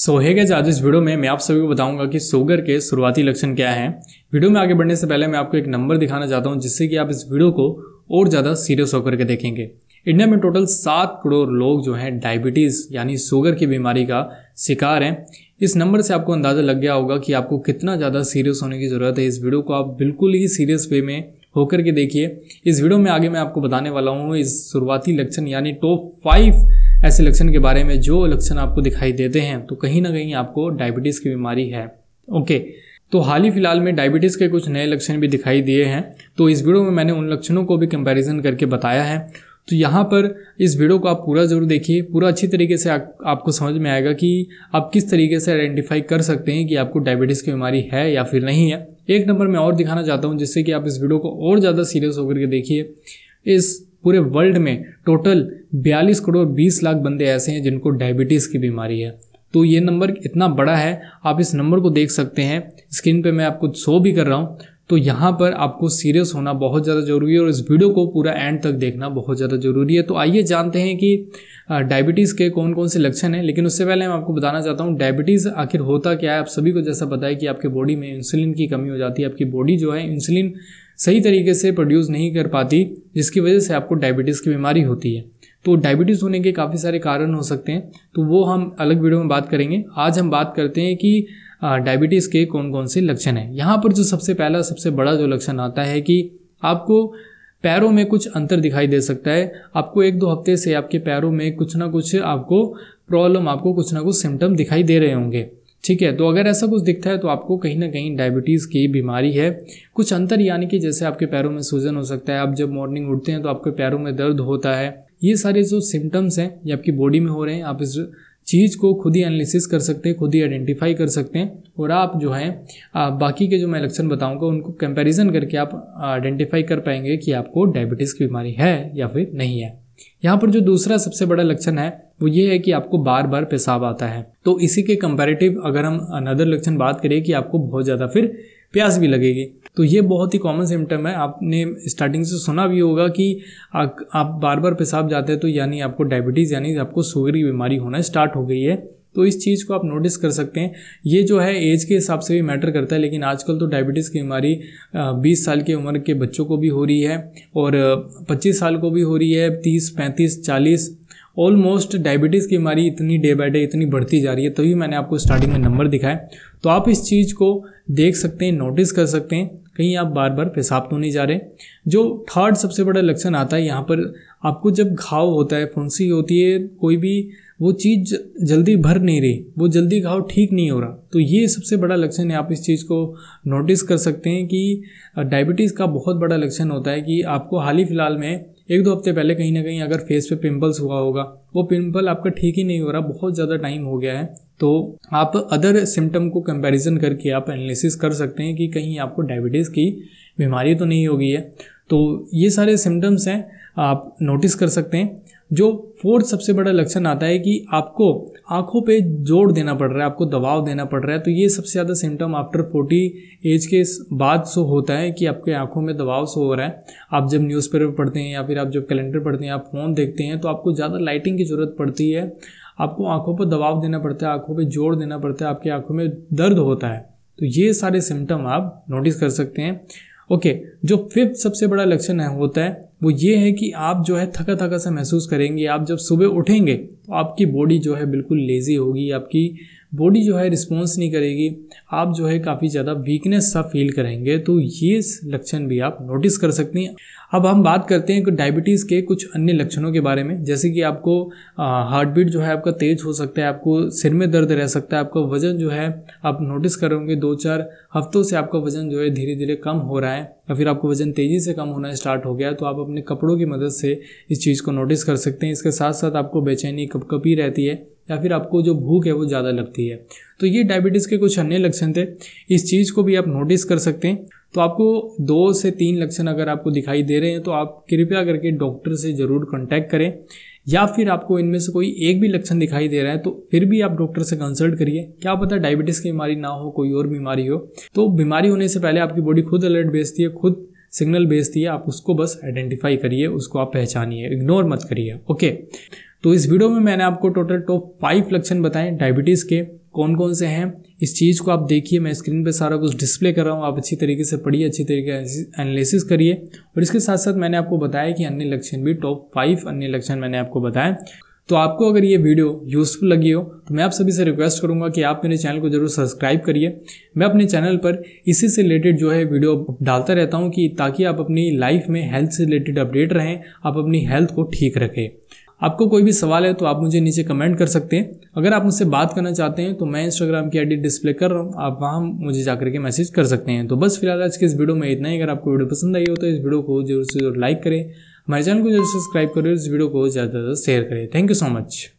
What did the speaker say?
सो है गैज आज इस वीडियो में मैं आप सभी को बताऊंगा कि सुगर के शुरुआती लक्षण क्या हैं वीडियो में आगे बढ़ने से पहले मैं आपको एक नंबर दिखाना चाहता हूं जिससे कि आप इस वीडियो को और ज़्यादा सीरियस होकर के देखेंगे इंडिया में टोटल सात करोड़ लोग जो हैं डायबिटीज़ यानी शुगर की बीमारी का शिकार हैं इस नंबर से आपको अंदाज़ा लग गया होगा कि आपको कितना ज़्यादा सीरियस होने की ज़रूरत है इस वीडियो को आप बिल्कुल ही सीरियस वे में होकर के देखिए इस वीडियो में आगे मैं आपको बताने वाला हूँ इस शुरुआती लक्षण यानी टॉप फाइव ऐसे लक्षण के बारे में जो लक्षण आपको दिखाई देते हैं तो कहीं ना कहीं आपको डायबिटीज़ की बीमारी है ओके तो हाल ही फिलहाल में डायबिटीज़ के कुछ नए लक्षण भी दिखाई दिए हैं तो इस वीडियो में मैंने उन लक्षणों को भी कंपैरिजन करके बताया है तो यहाँ पर इस वीडियो को आप पूरा ज़रूर देखिए पूरा अच्छी तरीके से आ, आपको समझ में आएगा कि आप किस तरीके से आइडेंटिफाई कर सकते हैं कि आपको डायबिटीज़ की बीमारी है या फिर नहीं है एक नंबर मैं और दिखाना चाहता हूँ जिससे कि आप इस वीडियो को और ज़्यादा सीरियस होकर के देखिए इस पूरे वर्ल्ड में टोटल 42 करोड़ 20 लाख बंदे ऐसे हैं जिनको डायबिटीज़ की बीमारी है तो ये नंबर इतना बड़ा है आप इस नंबर को देख सकते हैं स्क्रीन पे मैं आपको शो भी कर रहा हूँ तो यहाँ पर आपको सीरियस होना बहुत ज़्यादा ज़रूरी है और इस वीडियो को पूरा एंड तक देखना बहुत ज़्यादा ज़रूरी है तो आइए जानते हैं कि डायबिटीज़ के कौन कौन से लक्षण हैं लेकिन उससे पहले मैं आपको बताना चाहता हूँ डायबिटीज़ आखिर होता क्या है आप सभी को जैसा बताए कि आपके बॉडी में इंसुलिन की कमी हो जाती है आपकी बॉडी जो है इंसुलिन सही तरीके से प्रोड्यूस नहीं कर पाती जिसकी वजह से आपको डायबिटीज़ की बीमारी होती है तो डायबिटीज़ होने के काफ़ी सारे कारण हो सकते हैं तो वो हम अलग वीडियो में बात करेंगे आज हम बात करते हैं कि डायबिटीज़ के कौन कौन से लक्षण हैं यहाँ पर जो सबसे पहला सबसे बड़ा जो लक्षण आता है कि आपको पैरों में कुछ अंतर दिखाई दे सकता है आपको एक दो हफ्ते से आपके पैरों में कुछ ना कुछ आपको प्रॉब्लम आपको कुछ ना कुछ सिम्टम दिखाई दे रहे होंगे ठीक है तो अगर ऐसा कुछ दिखता है तो आपको कहीं ना कहीं डायबिटीज़ की बीमारी है कुछ अंतर यानी कि जैसे आपके पैरों में सूजन हो सकता है आप जब मॉर्निंग उठते हैं तो आपके पैरों में दर्द होता है ये सारे जो सिम्टम्स हैं ये आपकी बॉडी में हो रहे हैं आप इस चीज़ को खुद ही एनालिसिस कर सकते हैं खुद ही आइडेंटिफाई कर सकते हैं और आप जो है आप बाकी के जो मैं लक्षण बताऊंगा उनको कंपैरिजन करके आप आइडेंटिफाई कर पाएंगे कि आपको डायबिटीज़ की बीमारी है या फिर नहीं है यहाँ पर जो दूसरा सबसे बड़ा लक्षण है वो ये है कि आपको बार बार पेशाब आता है तो इसी के कंपेरेटिव अगर हम अनदर लक्षण बात करें कि आपको बहुत ज़्यादा फिर प्यास भी लगेगी तो ये बहुत ही कॉमन सिम्टम है आपने स्टार्टिंग से सुना भी होगा कि आ, आप बार बार पेशाब जाते हैं तो यानी आपको डायबिटीज़ यानी आपको शुगर की बीमारी होना स्टार्ट हो गई है तो इस चीज़ को आप नोटिस कर सकते हैं ये जो है एज के हिसाब से भी मैटर करता है लेकिन आजकल तो डायबिटीज़ की बीमारी 20 साल की उम्र के बच्चों को भी हो रही है और 25 साल को भी हो रही है 30, 35, 40 ऑलमोस्ट डायबिटीज़ की बीमारी इतनी डे बाय डे इतनी बढ़ती जा रही है तभी तो मैंने आपको स्टार्टिंग में नंबर दिखाया तो आप इस चीज़ को देख सकते हैं नोटिस कर सकते हैं कहीं आप बार बार पेशाब तो नहीं जा रहे जो थर्ड सबसे बड़ा लक्षण आता है यहाँ पर आपको जब घाव होता है फुंसी होती है कोई भी वो चीज़ जल्दी भर नहीं रही वो जल्दी घाव ठीक नहीं हो रहा तो ये सबसे बड़ा लक्षण है आप इस चीज़ को नोटिस कर सकते हैं कि डायबिटीज़ का बहुत बड़ा लक्षण होता है कि आपको हाल ही फिलहाल में एक दो हफ्ते पहले कहीं ना कहीं अगर फेस पे पिंपल्स हुआ होगा वो पिंपल आपका ठीक ही नहीं हो रहा बहुत ज़्यादा टाइम हो गया है तो आप अदर सिम्टम को कंपैरिजन करके आप एनालिसिस कर सकते हैं कि कहीं आपको डायबिटीज़ की बीमारी तो नहीं होगी है तो ये सारे सिम्टम्स हैं आप नोटिस कर सकते हैं जो फोर्थ सबसे बड़ा लक्षण आता है कि आपको आंखों पे जोर देना पड़ रहा है आपको दबाव देना पड़ रहा है तो ये सबसे ज़्यादा सिम्टम आफ्टर फोर्टी एज के बाद सो होता है कि आपके आंखों में दबाव सो हो रहा है आप जब न्यूज़पेपर पढ़ते हैं या फिर आप जब कैलेंडर पढ़ते हैं आप फ़ोन देखते हैं तो आपको ज़्यादा लाइटिंग की ज़रूरत पड़ती है आपको आंखों पर दबाव देना पड़ता है आंखों पर जोर देना पड़ता है आपकी आंखों में दर्द होता है तो ये सारे सिम्टम आप नोटिस कर सकते हैं ओके okay, जो फिफ्थ सबसे बड़ा लक्षण है होता है वो ये है कि आप जो है थका थका सा महसूस करेंगे आप जब सुबह उठेंगे तो आपकी बॉडी जो है बिल्कुल लेज़ी होगी आपकी बॉडी जो है रिस्पॉन्स नहीं करेगी आप जो है काफ़ी ज़्यादा वीकनेस सा फील करेंगे तो ये लक्षण भी आप नोटिस कर सकते हैं अब हम बात करते हैं कि डायबिटीज़ के कुछ अन्य लक्षणों के बारे में जैसे कि आपको हार्ट बीट जो है आपका तेज़ हो सकता है आपको सिर में दर्द रह सकता है आपका वज़न जो है आप नोटिस करोगे दो चार हफ्तों से आपका वज़न जो है धीरे धीरे कम हो रहा है या फिर आपको वज़न तेज़ी से कम होना स्टार्ट हो गया तो आप अपने कपड़ों की मदद से इस चीज़ को नोटिस कर सकते हैं इसके साथ साथ आपको बेचैनी कपकपी रहती है या फिर आपको जो भूख है वो ज़्यादा लगती है तो ये डायबिटीज़ के कुछ अन्य लक्षण थे इस चीज़ को भी आप नोटिस कर सकते हैं तो आपको दो से तीन लक्षण अगर आपको दिखाई दे रहे हैं तो आप कृपया करके डॉक्टर से ज़रूर कॉन्टैक्ट करें या फिर आपको इनमें से कोई एक भी लक्षण दिखाई दे रहा है तो फिर भी आप डॉक्टर से कंसल्ट करिए क्या पता डायबिटीज़ की बीमारी ना हो कोई और बीमारी हो तो बीमारी होने से पहले आपकी बॉडी खुद अलर्ट भेजती है खुद सिग्नल भेजती है आप उसको बस आइडेंटिफाई करिए उसको आप पहचानिए इग्नोर मत करिए ओके तो इस वीडियो में मैंने आपको टोटल टॉप फाइव लक्षण बताएं डायबिटीज़ के कौन कौन से हैं इस चीज़ को आप देखिए मैं स्क्रीन पे सारा कुछ डिस्प्ले कर रहा हूँ आप अच्छी तरीके से पढ़िए अच्छी तरीके एनालिसिस करिए और इसके साथ साथ मैंने आपको बताया कि अन्य लक्षण भी टॉप फाइव अन्य लक्षण मैंने आपको बताया तो आपको अगर ये वीडियो यूज़फुल लगी हो तो मैं आप सभी से रिक्वेस्ट करूँगा कि आप मेरे चैनल को जरूर सब्सक्राइब करिए मैं अपने चैनल पर इसी से रिलेटेड जो है वीडियो डालता रहता हूँ कि ताकि आप अपनी लाइफ में हेल्थ से रिलेटेड अपडेट रहें आप अपनी हेल्थ को ठीक रखें आपको कोई भी सवाल है तो आप मुझे नीचे कमेंट कर सकते हैं अगर आप मुझसे बात करना चाहते हैं तो मैं इंस्टाग्राम की आईडी डिस्प्ले कर रहा हूँ आप वहाँ मुझे जा करके मैसेज कर सकते हैं तो बस फिलहाल आज के इस वीडियो में इतना ही अगर आपको वीडियो पसंद आई हो तो इस वीडियो को जरूर से जरूर लाइक करें हमारे चैनल को जरूर सब्सक्राइब करें इस वीडियो को ज़्यादा से ज़्यादा शेयर करें थैंक यू सो मच